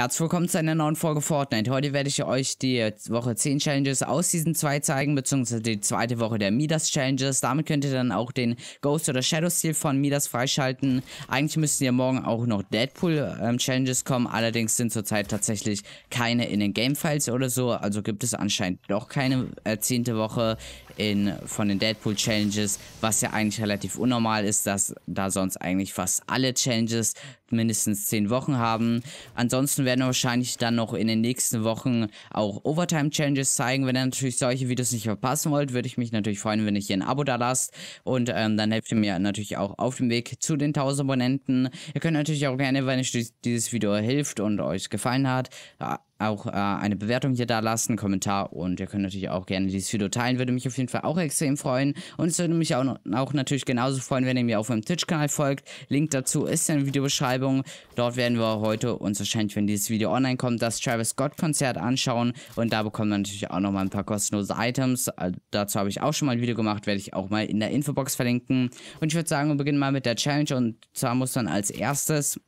Herzlich willkommen zu einer neuen Folge Fortnite. Heute werde ich euch die Woche 10 Challenges aus Season 2 zeigen, beziehungsweise die zweite Woche der Midas Challenges. Damit könnt ihr dann auch den Ghost oder Shadow Steel von Midas freischalten. Eigentlich müssten ja morgen auch noch Deadpool ähm, Challenges kommen, allerdings sind zurzeit tatsächlich keine in den Gamefiles oder so. Also gibt es anscheinend doch keine äh, zehnte Woche in, von den Deadpool Challenges, was ja eigentlich relativ unnormal ist, dass da sonst eigentlich fast alle Challenges mindestens 10 Wochen haben. Ansonsten werden wahrscheinlich dann noch in den nächsten Wochen auch Overtime-Changes zeigen. Wenn ihr natürlich solche Videos nicht verpassen wollt, würde ich mich natürlich freuen, wenn ihr hier ein Abo da lasst. Und ähm, dann helft ihr mir natürlich auch auf dem Weg zu den 1000 Abonnenten. Ihr könnt natürlich auch gerne, wenn euch dieses Video hilft und euch gefallen hat, ja, auch äh, eine Bewertung hier da lassen, Kommentar und ihr könnt natürlich auch gerne dieses Video teilen. Würde mich auf jeden Fall auch extrem freuen. Und es würde mich auch, auch natürlich genauso freuen, wenn ihr mir auf meinem Twitch-Kanal folgt. Link dazu ist in der Videobeschreibung. Dort werden wir heute uns wahrscheinlich, wenn dieses Video online kommt, das Travis Scott-Konzert anschauen. Und da bekommen wir natürlich auch nochmal ein paar kostenlose Items. Also dazu habe ich auch schon mal ein Video gemacht, werde ich auch mal in der Infobox verlinken. Und ich würde sagen, wir beginnen mal mit der Challenge. Und zwar muss dann als erstes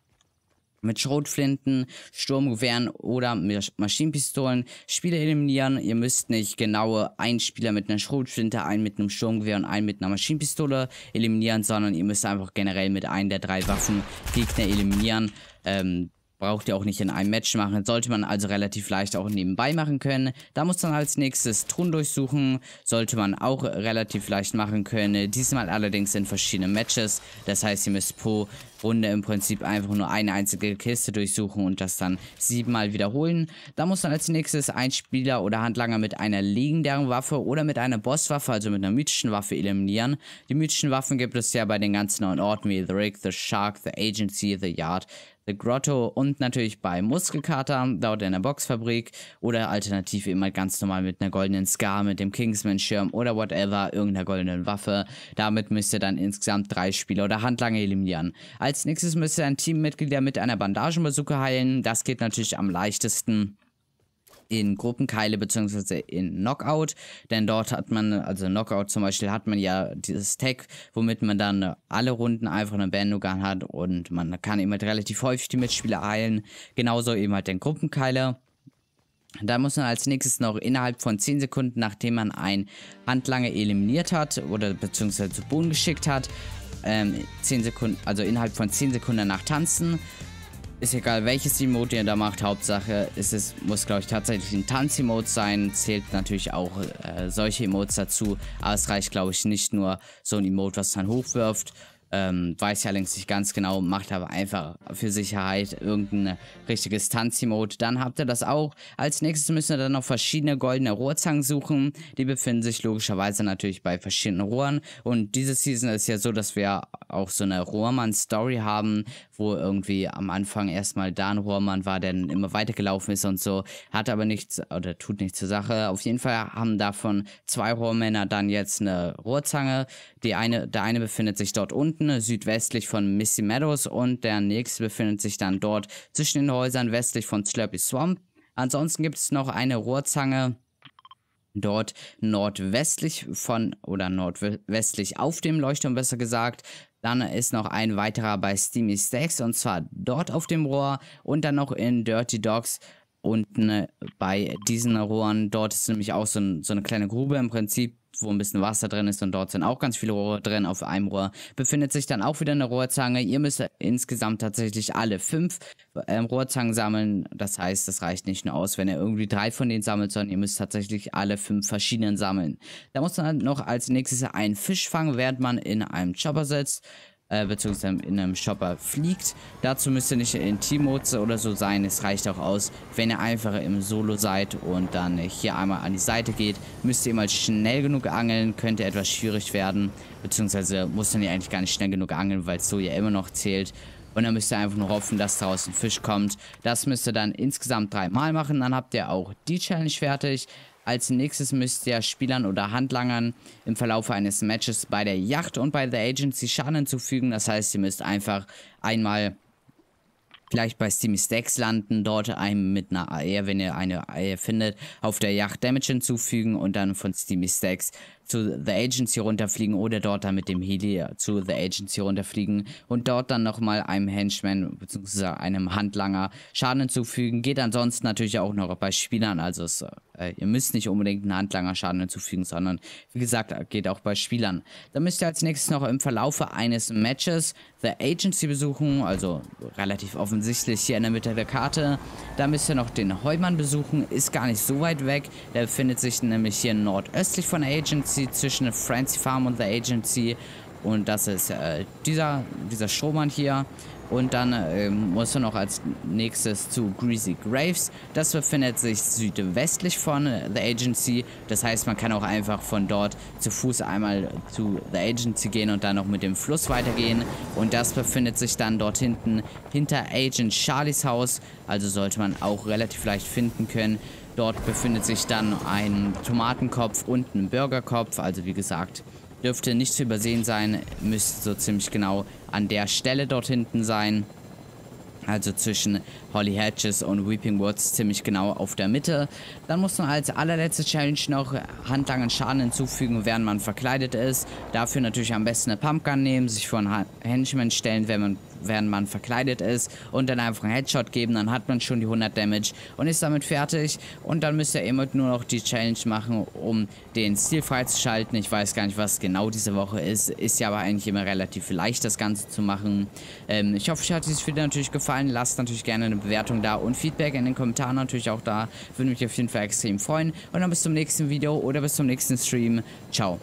mit Schrotflinten, Sturmgewehren oder Maschinenpistolen Spieler eliminieren. Ihr müsst nicht genaue einen Spieler mit einer Schrotflinte, einen mit einem Sturmgewehr und einen mit einer Maschinenpistole eliminieren, sondern ihr müsst einfach generell mit einem der drei Waffen Gegner eliminieren. Ähm, Braucht ihr auch nicht in einem Match machen. Sollte man also relativ leicht auch nebenbei machen können. Da muss dann als nächstes Truhen durchsuchen. Sollte man auch relativ leicht machen können. Diesmal allerdings in verschiedenen Matches. Das heißt, ihr müsst pro Runde im Prinzip einfach nur eine einzige Kiste durchsuchen und das dann siebenmal wiederholen. Da muss dann als nächstes ein Spieler oder Handlanger mit einer legendären Waffe oder mit einer Bosswaffe, also mit einer mythischen Waffe eliminieren. Die mythischen Waffen gibt es ja bei den ganzen neuen Orten wie The Rig, The Shark, The Agency, The Yard, The Grotto und natürlich bei Muskelkater, dauert in der Boxfabrik oder alternativ immer halt ganz normal mit einer goldenen Scar, mit dem Kingsman-Schirm oder whatever, irgendeiner goldenen Waffe. Damit müsst ihr dann insgesamt drei Spieler oder Handlanger eliminieren. Als nächstes müsst ihr ein Teammitglied mit einer Bandagenbesuche heilen. Das geht natürlich am leichtesten in Gruppenkeile bzw. in Knockout. Denn dort hat man, also Knockout zum Beispiel, hat man ja dieses Tag, womit man dann alle Runden einfach einen Bandugan hat und man kann eben halt relativ häufig die Mitspieler heilen. Genauso eben halt den Gruppenkeiler. Da muss man als nächstes noch innerhalb von 10 Sekunden, nachdem man ein Handlanger eliminiert hat oder beziehungsweise zu Boden geschickt hat, ähm, 10 Sekunden, also innerhalb von 10 Sekunden nach tanzen ist egal welches Emote ihr da macht, Hauptsache ist es, muss glaube ich tatsächlich ein Tanz-Emote sein, zählt natürlich auch äh, solche Emotes dazu, aber es reicht glaube ich nicht nur so ein Emote, was dann hochwirft, ähm, weiß ich allerdings nicht ganz genau, macht aber einfach für Sicherheit irgendein richtiges Tanz-Emote. Dann habt ihr das auch. Als nächstes müssen wir dann noch verschiedene goldene Rohrzangen suchen. Die befinden sich logischerweise natürlich bei verschiedenen Rohren. Und diese Season ist ja so, dass wir auch so eine Rohrmann-Story haben, wo irgendwie am Anfang erstmal Dan Rohrmann war, der dann immer weitergelaufen ist und so, hat aber nichts oder tut nichts zur Sache. Auf jeden Fall haben davon zwei Rohrmänner dann jetzt eine Rohrzange. Die eine, der eine befindet sich dort unten, südwestlich von Missy Meadows und der nächste befindet sich dann dort zwischen den Häusern westlich von Slurpy Swamp. Ansonsten gibt es noch eine Rohrzange dort nordwestlich von oder nordwestlich auf dem Leuchtturm besser gesagt dann ist noch ein weiterer bei Steamy Stacks und zwar dort auf dem Rohr und dann noch in Dirty Dogs unten äh, bei diesen Rohren. Dort ist nämlich auch so, ein, so eine kleine Grube im Prinzip wo ein bisschen Wasser drin ist und dort sind auch ganz viele Rohre drin. Auf einem Rohr befindet sich dann auch wieder eine Rohrzange. Ihr müsst insgesamt tatsächlich alle fünf ähm, Rohrzangen sammeln. Das heißt, das reicht nicht nur aus, wenn ihr irgendwie drei von denen sammelt, sondern ihr müsst tatsächlich alle fünf verschiedenen sammeln. Da muss man dann noch als nächstes einen Fisch fangen, während man in einem Chopper sitzt äh, beziehungsweise in einem Shopper fliegt. Dazu müsst ihr nicht in team Teammodus oder so sein. Es reicht auch aus, wenn ihr einfach im Solo seid und dann hier einmal an die Seite geht. Müsst ihr mal schnell genug angeln, könnte etwas schwierig werden. Beziehungsweise muss dann ihr eigentlich gar nicht schnell genug angeln, weil es so ja immer noch zählt. Und dann müsst ihr einfach nur hoffen, dass daraus ein Fisch kommt. Das müsst ihr dann insgesamt dreimal machen. Dann habt ihr auch die Challenge fertig. Als nächstes müsst ihr Spielern oder Handlangern im Verlauf eines Matches bei der Yacht und bei der Agency Schaden hinzufügen. Das heißt, ihr müsst einfach einmal vielleicht bei Steamy Stacks landen, dort einem mit einer AR, wenn ihr eine AR findet, auf der Yacht Damage hinzufügen und dann von Steamy Stacks zu The Agency runterfliegen oder dort dann mit dem Heli äh, zu The Agency runterfliegen und dort dann nochmal einem Henchman bzw. einem Handlanger Schaden hinzufügen. Geht ansonsten natürlich auch noch bei Spielern, also es, äh, ihr müsst nicht unbedingt einen Handlanger Schaden hinzufügen, sondern wie gesagt, äh, geht auch bei Spielern. Dann müsst ihr als nächstes noch im Verlaufe eines Matches The Agency besuchen, also relativ offensichtlich hier in der Mitte der Karte. Da müsst ihr noch den Heumann besuchen, ist gar nicht so weit weg. Der befindet sich nämlich hier nordöstlich von der Agency Agency, zwischen der Francie Farm und der Agency. Und das ist äh, dieser, dieser Showman hier. Und dann äh, muss man noch als nächstes zu Greasy Graves. Das befindet sich südwestlich von äh, The Agency. Das heißt, man kann auch einfach von dort zu Fuß einmal zu The Agency gehen und dann noch mit dem Fluss weitergehen. Und das befindet sich dann dort hinten hinter Agent Charlies Haus. Also sollte man auch relativ leicht finden können. Dort befindet sich dann ein Tomatenkopf und ein Burgerkopf. Also wie gesagt, dürfte nicht zu übersehen sein. Müsste so ziemlich genau an der Stelle dort hinten sein. Also zwischen Holly Hedges und Weeping Woods ziemlich genau auf der Mitte. Dann muss man als allerletzte Challenge noch handlangen Schaden hinzufügen, während man verkleidet ist. Dafür natürlich am besten eine Pumpgun nehmen, sich vor einen Henchman stellen, wenn man wenn man verkleidet ist und dann einfach einen Headshot geben, dann hat man schon die 100 Damage und ist damit fertig und dann müsst ihr immer nur noch die Challenge machen, um den Stil freizuschalten. Ich weiß gar nicht, was genau diese Woche ist, ist ja aber eigentlich immer relativ leicht, das Ganze zu machen. Ähm, ich hoffe, euch hat dieses Video natürlich gefallen, lasst natürlich gerne eine Bewertung da und Feedback in den Kommentaren natürlich auch da, würde mich auf jeden Fall extrem freuen und dann bis zum nächsten Video oder bis zum nächsten Stream. Ciao.